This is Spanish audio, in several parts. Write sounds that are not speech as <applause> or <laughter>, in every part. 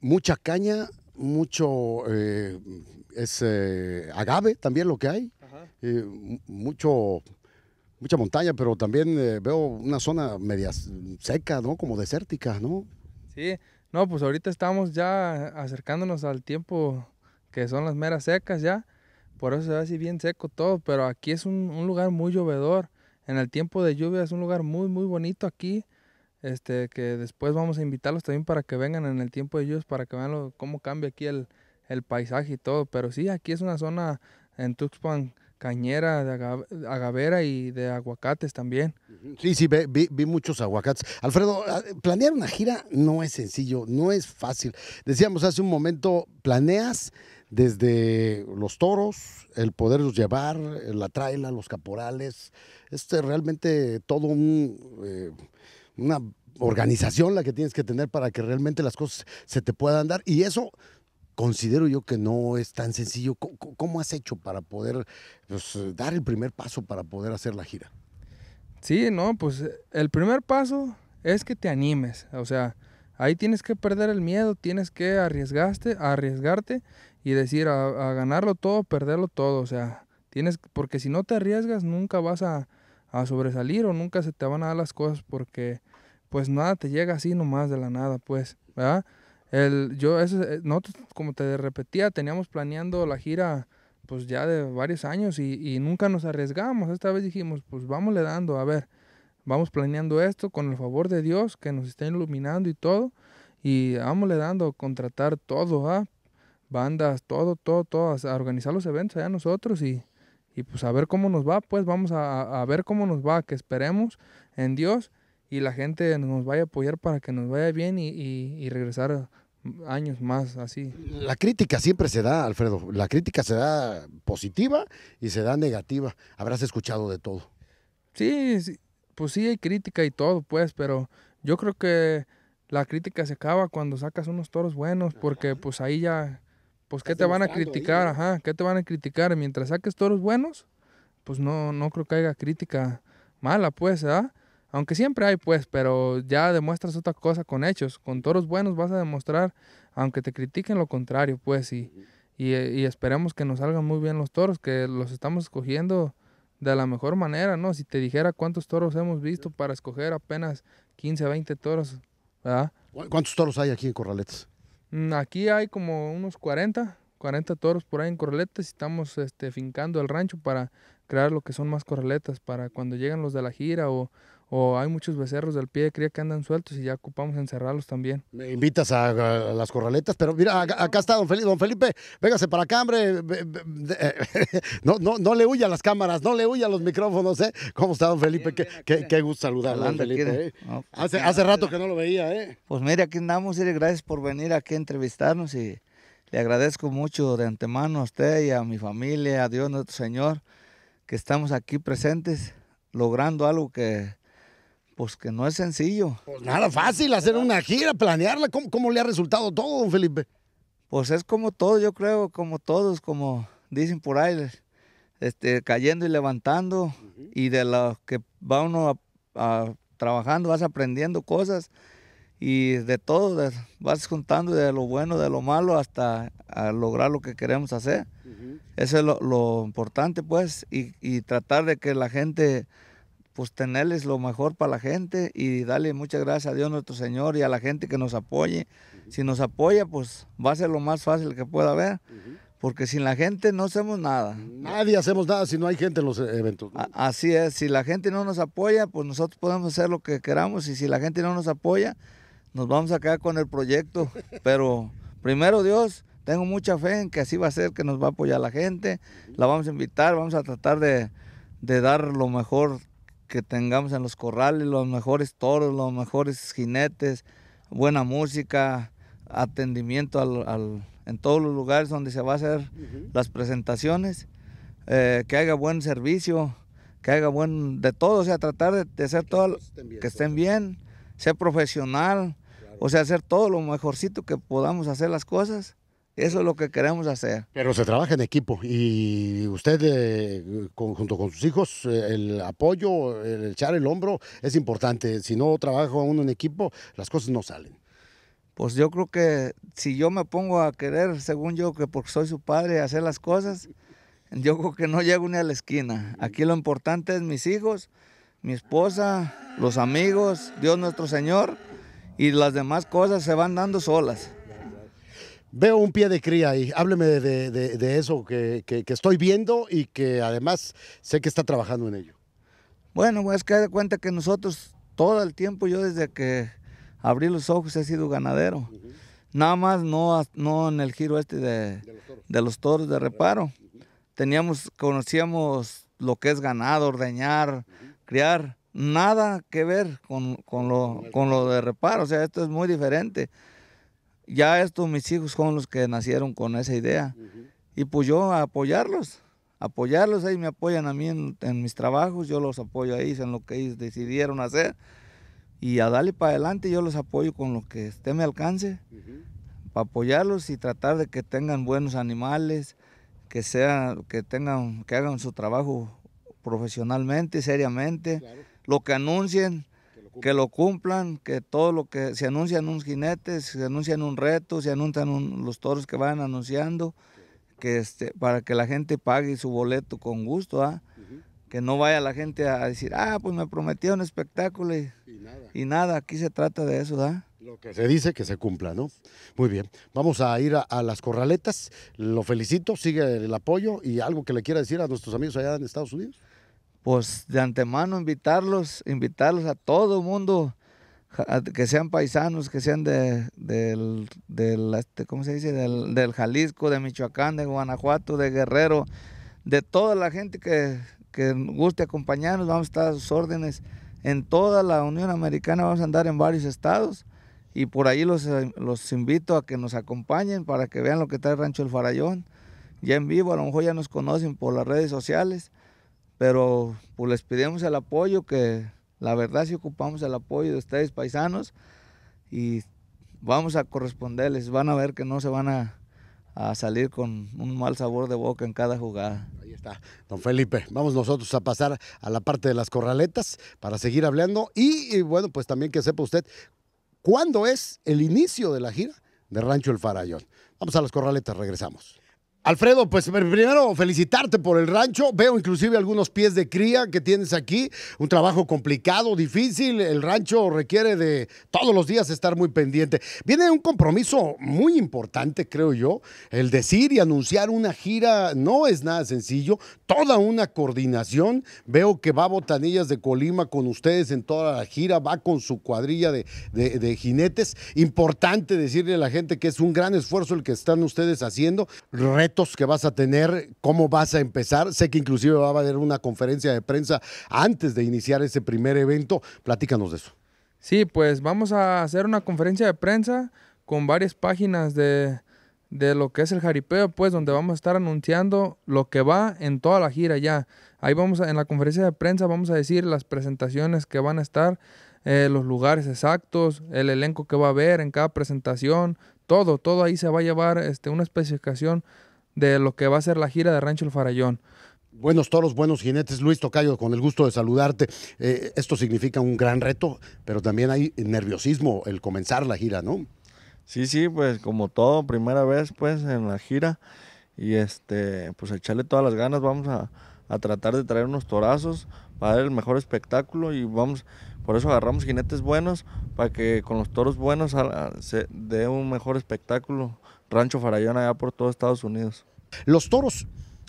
Mucha caña, mucho eh, es eh, agave también lo que hay, eh, mucho mucha montaña, pero también veo una zona media seca, ¿no? Como desértica, ¿no? Sí, no, pues ahorita estamos ya acercándonos al tiempo que son las meras secas ya, por eso se ve así bien seco todo, pero aquí es un, un lugar muy llovedor, en el tiempo de lluvia es un lugar muy, muy bonito aquí, este, que después vamos a invitarlos también para que vengan en el tiempo de ellos, para que vean cómo cambia aquí el, paisaje y todo. Pero sí, aquí es una zona en Tuxpan cañera, de agavera y de aguacates también. Sí, sí, vi, vi, muchos aguacates. Alfredo, ah, planear una gira no es sencillo, no es fácil. Decíamos hace un momento, planeas desde los toros, el poderlos llevar, la traila, los caporales, este realmente todo un... Eh, una organización la que tienes que tener para que realmente las cosas se te puedan dar. Y eso considero yo que no es tan sencillo. ¿Cómo, has hecho para poder pues, dar el primer paso para poder hacer la gira? Sí, no, pues el primer paso es que te animes. O sea, ahí tienes que perder el miedo, tienes que arriesgarte y decir a, a ganarlo todo, perderlo todo. O sea, tienes, porque si no te arriesgas, nunca vas a, a sobresalir o nunca se te van a dar las cosas porque pues nada te llega así nomás de la nada, pues, ¿verdad? El, yo, eh, nosotros, como te repetía, teníamos planeando la gira pues ya de varios años y, nunca nos arriesgamos. Esta vez dijimos, pues vamos le dando, a ver, vamos planeando esto con el favor de Dios que nos está iluminando y todo. Y vamos le dando, contratar todo, a ¿ah? bandas, todo, todo, todo, a organizar los eventos allá nosotros y, y pues a ver cómo nos va, pues vamos a, a, ver cómo nos va, que esperemos en Dios y la gente nos vaya a apoyar para que nos vaya bien y, regresar años más así. La crítica siempre se da, Alfredo, la crítica se da positiva y se da negativa, habrás escuchado de todo. Sí, sí pues sí hay crítica y todo, pues, pero yo creo que la crítica se acaba cuando sacas unos toros buenos, porque pues ahí ya pues qué te van a criticar, ajá, qué te van a criticar mientras saques toros buenos, pues no no creo que haya crítica mala, pues, ¿ah? Aunque siempre hay, pues, pero ya demuestras otra cosa con hechos. Con toros buenos vas a demostrar, aunque te critiquen lo contrario, pues, y, eh, y, esperemos que nos salgan muy bien los toros, que los estamos escogiendo de la mejor manera, ¿no? Si te dijera cuántos toros hemos visto para escoger apenas 15, 20 toros, ¿verdad? ¿Cuántos toros hay aquí en Corraletes? Mm, aquí hay como unos 40, 40 toros por ahí en correletas y estamos este, fincando el rancho para crear lo que son más correletas para cuando llegan los de la gira o, o hay muchos becerros del pie de cría que andan sueltos y ya ocupamos encerrarlos también. Me invitas a, las corraletas, pero mira, acá está don Felipe, don Felipe, véngase para acá, hombre. <laughs> No, le huya las cámaras, no le huya los micrófonos, ¿eh? ¿Cómo está don Felipe? qué, qué, gusto saludarlo, don Felipe. ¿eh? Pues, hace, hace, rato que no lo veía, ¿eh? Pues mira, aquí andamos, y gracias por venir aquí a entrevistarnos y le agradezco mucho de antemano a usted y a mi familia, a Dios nuestro Señor, que estamos aquí presentes, logrando algo que pues que no es sencillo. Pues nada fácil hacer una gira, planearla. ¿Cómo, le ha resultado todo, don Felipe? Pues es como todo, yo creo, como todos, como dicen por ahí, este, cayendo y levantando. Y de lo que va uno trabajando, vas aprendiendo cosas. Y de todo, vas juntando de lo bueno, de lo malo, hasta lograr lo que queremos hacer. Eso es lo, importante, pues. Y, y tratar de que la gente pues tenerles lo mejor para la gente y darle muchas gracias a Dios nuestro Señor y a la gente que nos apoye. Si nos apoya, pues va a ser lo más fácil que pueda haber. Porque sin la gente no hacemos nada. Nadie hacemos nada si no hay gente en los eventos. Así es, si la gente no nos apoya, pues nosotros podemos hacer lo que queramos y si la gente no nos apoya, nos vamos a quedar con el proyecto. <laughs> Pero primero Dios, tengo mucha fe en que así va a ser, que nos va a apoyar la gente, la vamos a invitar, vamos a tratar de, de dar lo mejor que tengamos en los corrales, los mejores toros, los mejores jinetes, buena música, atendimiento en todos los lugares donde se va a hacer las presentaciones, eh, que haga buen servicio, que haga buen de todo, o sea, tratar de, hacer todo, que estén bien, ser profesional, o sea, hacer todo lo mejorcito que podamos hacer las cosas eso es lo que queremos hacer. Pero se trabaja en equipo y usted eh, junto con sus hijos, eh, el apoyo, el echar el hombro es importante. Si no trabaja uno en equipo, las cosas no salen. Pues yo creo que si yo me pongo a querer, según yo, que porque soy su padre, hacer las cosas, yo creo que no llego ni a la esquina. Aquí lo importante es mis hijos, mi esposa, los amigos, Dios nuestro Señor, y las demás cosas se van dando solas. Veo un pie de cría ahí. Hábleme de, eso que, estoy viendo y que además sé que está trabajando en ello. Bueno, pues, es que de cuenta que nosotros todo el tiempo, yo desde que abrí los ojos he sido ganadero. Nada más no, no en el giro este de, los, toros. de reparo. Teníamos, conocíamos lo que es ganado, ordeñar, criar. Nada que ver con, lo, con lo de reparo. O sea, esto es muy diferente ya estos mis hijos son los que nacieron con esa idea. Y pues yo a apoyarlos, apoyarlos, ahí me apoyan a mí en, mis trabajos, yo los apoyo ahí en lo que ellos decidieron hacer. Y a darle para adelante, yo los apoyo con lo que esté me alcance, para apoyarlos y tratar de que tengan buenos animales, que, sean, que, tengan, que hagan su trabajo profesionalmente, seriamente. Lo que anuncien, que lo cumplan, que todo lo que se anuncian un jinetes, se anuncian un reto, se anuncian los toros que van anunciando, que este, para que la gente pague su boleto con gusto, ¿ah? que no vaya la gente a decir, ah, pues me prometieron espectáculo y, nada. aquí se trata de eso, ¿ah? Lo que se dice que se cumpla, ¿no? Muy bien, vamos a ir a, a, las corraletas, lo felicito, sigue el apoyo y algo que le quiera decir a nuestros amigos allá en Estados Unidos pues de antemano invitarlos, invitarlos a todo el mundo, que sean paisanos, que sean de, del, este, se dice? Del, Jalisco, de Michoacán, de Guanajuato, de Guerrero, de toda la gente que, que guste acompañarnos, vamos a estar a sus órdenes. En toda la Unión Americana vamos a andar en varios estados y por ahí los, eh, invito a que nos acompañen para que vean lo que trae Rancho El Farallón. Ya en vivo, a lo mejor ya nos conocen por las redes sociales pero pues les pedimos el apoyo, que la verdad sí ocupamos el apoyo de ustedes, paisanos, y vamos a corresponderles. Van a ver que no se van a, salir con un mal sabor de boca en cada jugada. Ahí está, don Felipe. Vamos nosotros a pasar a la parte de las corraletas para seguir hablando y, y bueno, pues también que sepa usted cuándo es el inicio de la gira de Rancho El Farallón. Vamos a las corraletas, regresamos. Alfredo, pues primero felicitarte por el rancho. Veo inclusive algunos pies de cría que tienes aquí. Un trabajo complicado, difícil. El rancho requiere de todos los días estar muy pendiente. Viene un compromiso muy importante, creo yo. El decir y anunciar una gira no es nada sencillo. Toda una coordinación. Veo que va Botanillas de Colima con ustedes en toda la gira. Va con su cuadrilla de, jinetes. Importante decirle a la gente que es un gran esfuerzo el que están ustedes haciendo que vas a tener, cómo vas a empezar. Sé que inclusive va a haber una conferencia de prensa antes de iniciar ese primer evento. Platícanos de eso. Sí, pues vamos a hacer una conferencia de prensa con varias páginas de, de lo que es el jaripeo, pues donde vamos a estar anunciando lo que va en toda la gira ya. Ahí vamos a, en la conferencia de prensa vamos a decir las presentaciones que van a estar, eh, los lugares exactos, el elenco que va a haber en cada presentación, todo, todo ahí se va a llevar este, una especificación de lo que va a ser la gira de Rancho El Farallón. Buenos toros, buenos jinetes. Luis Tocayo, con el gusto de saludarte. Eh, esto significa un gran reto, pero también hay nerviosismo el comenzar la gira, ¿no? Sí, sí, pues como todo, primera vez pues en la gira y este, pues echarle todas las ganas, vamos a, a tratar de traer unos torazos para el mejor espectáculo y vamos, por eso agarramos jinetes buenos para que con los toros buenos ah, se dé un mejor espectáculo. Rancho Farallón allá por todo Estados Unidos. Los toros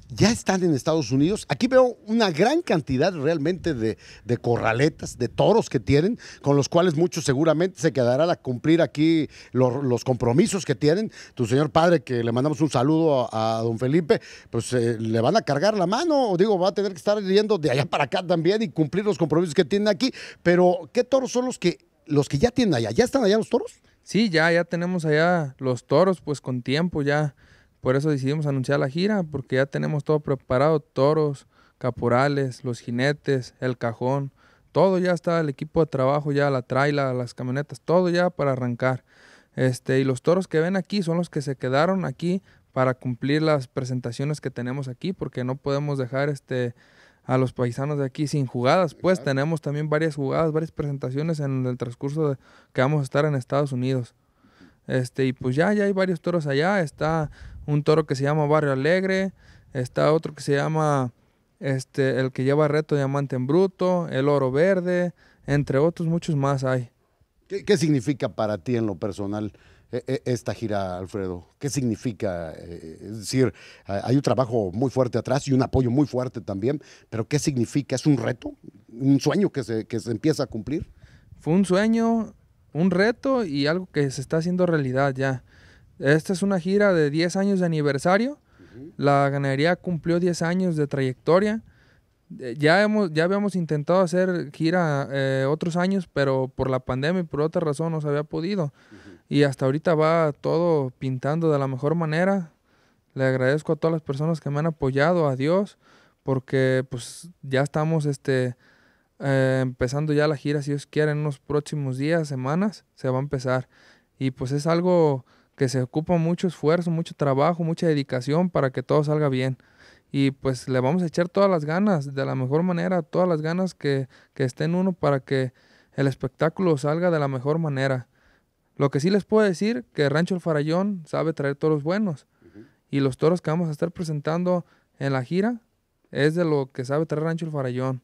ya están en Estados Unidos. Aquí veo una gran cantidad realmente de, corraletas, de toros que tienen, con los cuales muchos seguramente se quedarán a cumplir aquí los, compromisos que tienen. Tu señor padre, que le mandamos un saludo a, don Felipe, pues eh, le van a cargar la mano, o digo, va a tener que estar yendo de allá para acá también y cumplir los compromisos que tienen aquí. Pero, ¿qué toros son los que, los que ya tienen allá? ¿Ya están allá los toros? sí, ya, ya tenemos allá los toros, pues con tiempo ya. Por eso decidimos anunciar la gira, porque ya tenemos todo preparado, toros, caporales, los jinetes, el cajón, todo ya está, el equipo de trabajo ya, la traila, las camionetas, todo ya para arrancar. Este, y los toros que ven aquí son los que se quedaron aquí para cumplir las presentaciones que tenemos aquí, porque no podemos dejar este, a los paisanos de aquí sin jugadas. Pues tenemos también varias jugadas, varias presentaciones en el transcurso que vamos a estar en Estados Unidos. Este, y pues ya, ya hay varios toros allá. Está un toro que se llama Barrio Alegre, está otro que se llama este, el que lleva reto Diamante en Bruto, el Oro Verde, entre otros muchos más hay. ¿Qué, qué significa para ti en lo personal e, e, esta gira, Alfredo? ¿Qué significa? Eh, es decir, eh, hay un trabajo muy fuerte atrás y un apoyo muy fuerte también, pero ¿qué significa? ¿Es un reto? ¿Un sueño que se, empieza a cumplir? Fue un sueño, un reto y algo que se está haciendo realidad ya. Esta es una gira de 10 años de aniversario. La ganadería cumplió 10 años de trayectoria. Eh, ya, hemos, ya habíamos intentado hacer gira otros años, pero por la pandemia y por otra razón no se había podido. Y hasta ahorita va todo pintando de la mejor manera. Le agradezco a todas las personas que me han apoyado, a Dios, porque pues ya estamos este, eh, empezando ya la gira, si Dios quiere, en unos próximos días, semanas, se va a empezar. Y pues es algo que se ocupa mucho esfuerzo, mucho trabajo, mucha dedicación para que todo salga bien. Y pues le vamos a echar todas las ganas, de la mejor manera, todas las ganas que, que esté en uno para que el espectáculo salga de la mejor manera. Lo que sí les puedo decir que Rancho El Farallón sabe traer toros buenos. Y los toros que vamos a estar presentando en la gira es de lo que sabe traer Rancho El Farallón.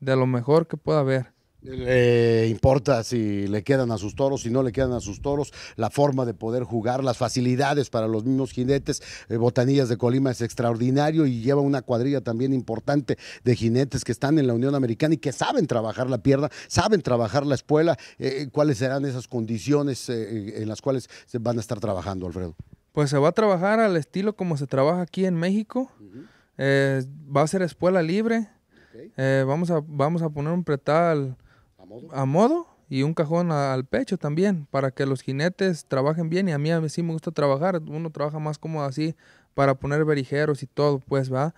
De lo mejor que pueda haber le eh, importa si le quedan a sus toros, si no le quedan a sus toros, la forma de poder jugar, las facilidades para los mismos jinetes. Eh, Botanillas de Colima es extraordinario y lleva una cuadrilla también importante de jinetes que están en la Unión Americana y que saben trabajar la pierna, saben trabajar la espuela. Eh, ¿Cuáles serán esas condiciones en las cuales se van a estar trabajando, Alfredo? Pues se va a trabajar al estilo como se trabaja aquí en México. va a ser espuela libre. vamos, a, vamos a poner un pretal a modo y un cajón al pecho también, para que los jinetes trabajen bien. Y a mí, a mí sí me gusta trabajar, uno trabaja más cómodo así, para poner verijeros y todo, pues va.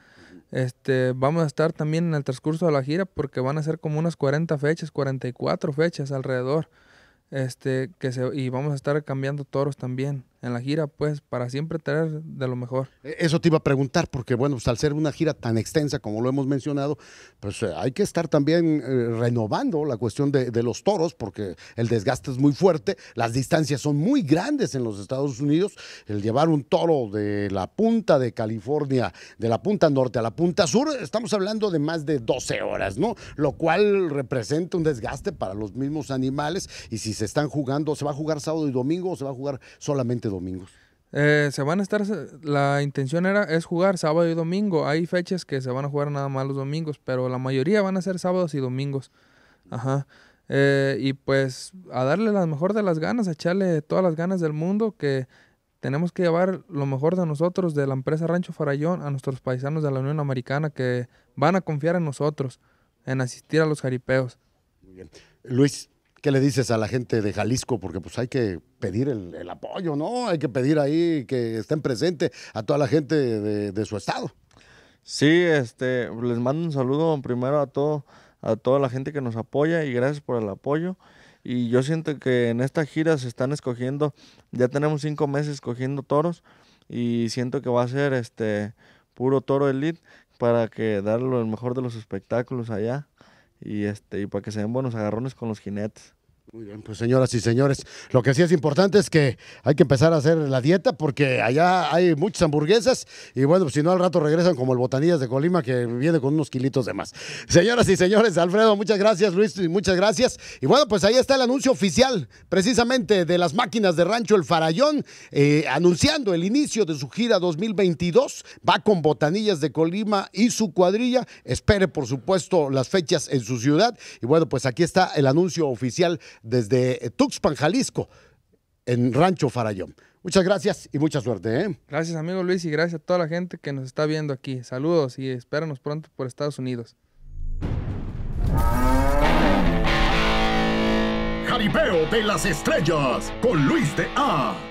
Este, vamos a estar también en el transcurso de la gira porque van a ser como unas 40 fechas, 44 fechas alrededor. Este, que se, y vamos a estar cambiando toros también en la gira, pues, para siempre traer de lo mejor. E, eso te iba a preguntar, porque bueno, pues, al ser una gira tan extensa como lo hemos mencionado, pues eh, hay que estar también eh, renovando la cuestión de, de, los toros, porque el desgaste es muy fuerte, las distancias son muy grandes en los Estados Unidos, el llevar un toro de la punta de California, de la punta norte a la punta sur, estamos hablando de más de 12 horas, ¿no? Lo cual representa un desgaste para los mismos animales, y si se están jugando, ¿se va a jugar sábado y domingo o se va a jugar solamente domingos. Eh, se van a estar, la intención era es jugar sábado y domingo. Hay fechas que se van a jugar nada más los domingos, pero la mayoría van a ser sábados y domingos. Ajá. Eh, y pues a darle las mejor de las ganas, a echarle todas las ganas del mundo, que tenemos que llevar lo mejor de nosotros, de la empresa Rancho Farallón, a nuestros paisanos de la Unión Americana que van a confiar en nosotros, en asistir a los jaripeos. Muy bien. Luis, ¿Qué le dices a la gente de Jalisco? Porque pues hay que pedir el, apoyo, ¿no? Hay que pedir ahí que estén presentes a toda la gente de, su estado. Sí, este, les mando un saludo primero a todo, a toda la gente que nos apoya y gracias por el apoyo. Y yo siento que en esta gira se están escogiendo, ya tenemos cinco meses escogiendo toros y siento que va a ser este puro toro elite para que darle el mejor de los espectáculos allá y este y para que se den buenos agarrones con los jinetes. Muy bien, pues señoras y señores, lo que sí es importante es que hay que empezar a hacer la dieta porque allá hay muchas hamburguesas y bueno, pues, si no al rato regresan como el Botanillas de Colima que viene con unos kilitos de más. Señoras y señores, Alfredo, muchas gracias, Luis, muchas gracias. Y bueno, pues ahí está el anuncio oficial precisamente de las máquinas de Rancho El Farallón, eh, anunciando el inicio de su gira 2022. Va con Botanillas de Colima y su cuadrilla. Espere, por supuesto, las fechas en su ciudad. Y bueno, pues aquí está el anuncio oficial desde eh, Tuxpan, Jalisco, en Rancho Farallón. Muchas gracias y mucha suerte. ¿eh? Gracias, amigo Luis, y gracias a toda la gente que nos está viendo aquí. Saludos y espéranos pronto por Estados Unidos. Jaripeo de las Estrellas con Luis de A.